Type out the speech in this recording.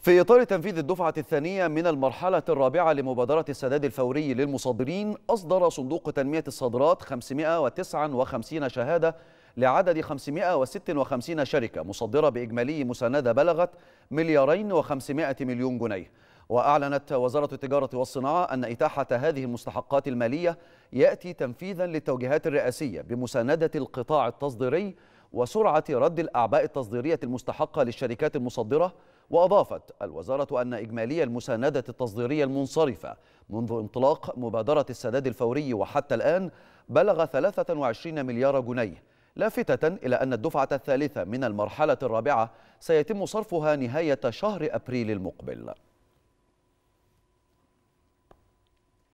في إطار تنفيذ الدفعة الثانية من المرحلة الرابعة لمبادرة السداد الفوري للمصدرين أصدر صندوق تنمية الصادرات 559 شهادة لعدد 556 شركة مصدرة بإجمالي مساندة بلغت مليارين و500 مليون جنيه وأعلنت وزارة التجارة والصناعة أن إتاحة هذه المستحقات المالية يأتي تنفيذا للتوجيهات الرئاسية بمساندة القطاع التصديري وسرعة رد الأعباء التصديرية المستحقة للشركات المصدرة وأضافت الوزارة أن إجمالي المساندة التصديرية المنصرفة منذ انطلاق مبادرة السداد الفوري وحتى الآن بلغ 23 مليار جنيه لافتة إلى أن الدفعة الثالثة من المرحلة الرابعة سيتم صرفها نهاية شهر أبريل المقبل